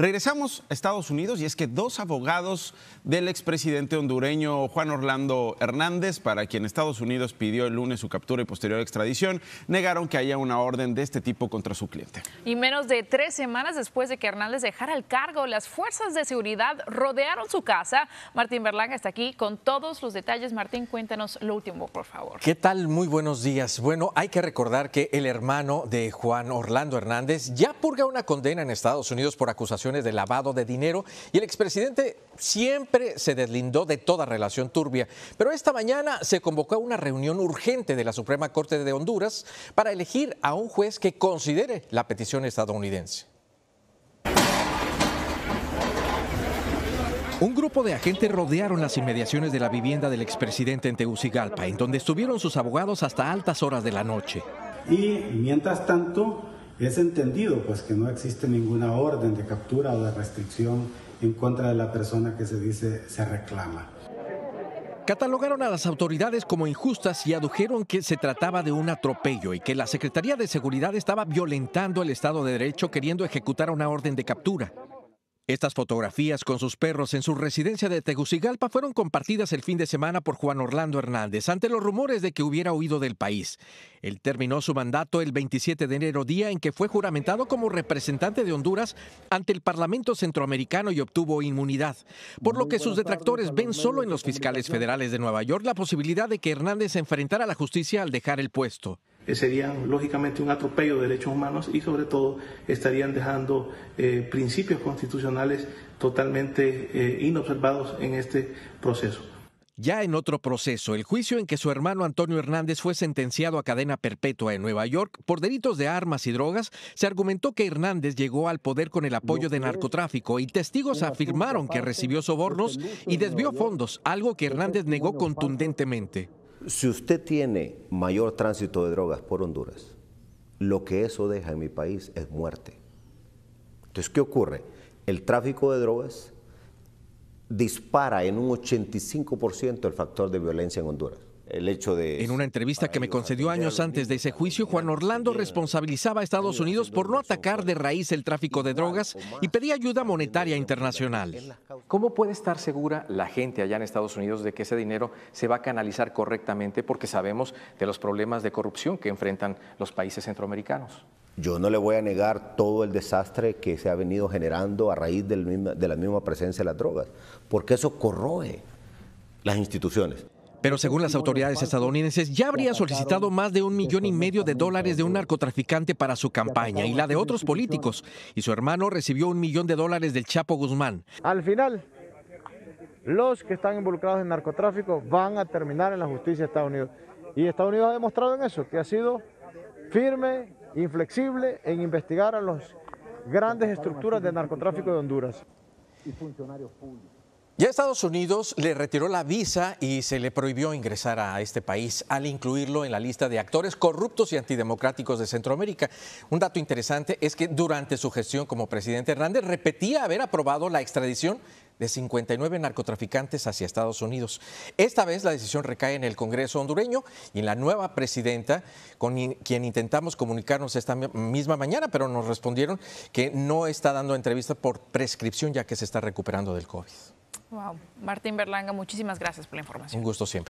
Regresamos a Estados Unidos y es que dos abogados del expresidente hondureño Juan Orlando Hernández, para quien Estados Unidos pidió el lunes su captura y posterior extradición, negaron que haya una orden de este tipo contra su cliente. Y menos de tres semanas después de que Hernández dejara el cargo, las fuerzas de seguridad rodearon su casa. Martín Berlanga está aquí con todos los detalles. Martín, cuéntanos lo último, por favor. ¿Qué tal? Muy buenos días. Bueno, hay que recordar que el hermano de Juan Orlando Hernández ya purga una condena en Estados Unidos por acusación de lavado de dinero y el expresidente siempre se deslindó de toda relación turbia. Pero esta mañana se convocó a una reunión urgente de la Suprema Corte de Honduras para elegir a un juez que considere la petición estadounidense. Un grupo de agentes rodearon las inmediaciones de la vivienda del expresidente en Tegucigalpa, en donde estuvieron sus abogados hasta altas horas de la noche. Y mientras tanto, es entendido pues que no existe ninguna orden de captura o de restricción en contra de la persona que se dice se reclama. Catalogaron a las autoridades como injustas y adujeron que se trataba de un atropello y que la Secretaría de Seguridad estaba violentando el Estado de Derecho queriendo ejecutar una orden de captura. Estas fotografías con sus perros en su residencia de Tegucigalpa fueron compartidas el fin de semana por Juan Orlando Hernández ante los rumores de que hubiera huido del país. Él terminó su mandato el 27 de enero, día en que fue juramentado como representante de Honduras ante el Parlamento Centroamericano y obtuvo inmunidad, por lo que sus detractores ven solo en los fiscales federales de Nueva York la posibilidad de que Hernández enfrentara a la justicia al dejar el puesto serían lógicamente un atropello de derechos humanos y sobre todo estarían dejando eh, principios constitucionales totalmente eh, inobservados en este proceso. Ya en otro proceso, el juicio en que su hermano Antonio Hernández fue sentenciado a cadena perpetua en Nueva York por delitos de armas y drogas, se argumentó que Hernández llegó al poder con el apoyo de narcotráfico y testigos afirmaron que recibió sobornos y desvió fondos, algo que Hernández negó contundentemente. Si usted tiene mayor tránsito de drogas por Honduras, lo que eso deja en mi país es muerte. Entonces, ¿qué ocurre? El tráfico de drogas dispara en un 85% el factor de violencia en Honduras. El hecho de... En una entrevista que me concedió años antes de ese juicio, Juan Orlando responsabilizaba a Estados Unidos por no atacar de raíz el tráfico de drogas y pedía ayuda monetaria internacional. ¿Cómo puede estar segura la gente allá en Estados Unidos de que ese dinero se va a canalizar correctamente? Porque sabemos de los problemas de corrupción que enfrentan los países centroamericanos. Yo no le voy a negar todo el desastre que se ha venido generando a raíz de la misma presencia de las drogas, porque eso corroe las instituciones. Pero según las autoridades estadounidenses, ya habría solicitado más de un millón y medio de dólares de un narcotraficante para su campaña y la de otros políticos. Y su hermano recibió un millón de dólares del Chapo Guzmán. Al final, los que están involucrados en narcotráfico van a terminar en la justicia de Estados Unidos. Y Estados Unidos ha demostrado en eso, que ha sido firme, inflexible en investigar a las grandes estructuras de narcotráfico de Honduras. Y funcionarios públicos. Ya Estados Unidos le retiró la visa y se le prohibió ingresar a este país al incluirlo en la lista de actores corruptos y antidemocráticos de Centroamérica. Un dato interesante es que durante su gestión como presidente Hernández repetía haber aprobado la extradición de 59 narcotraficantes hacia Estados Unidos. Esta vez la decisión recae en el Congreso hondureño y en la nueva presidenta, con quien intentamos comunicarnos esta misma mañana, pero nos respondieron que no está dando entrevista por prescripción ya que se está recuperando del COVID. Wow. Martín Berlanga, muchísimas gracias por la información. Un gusto siempre.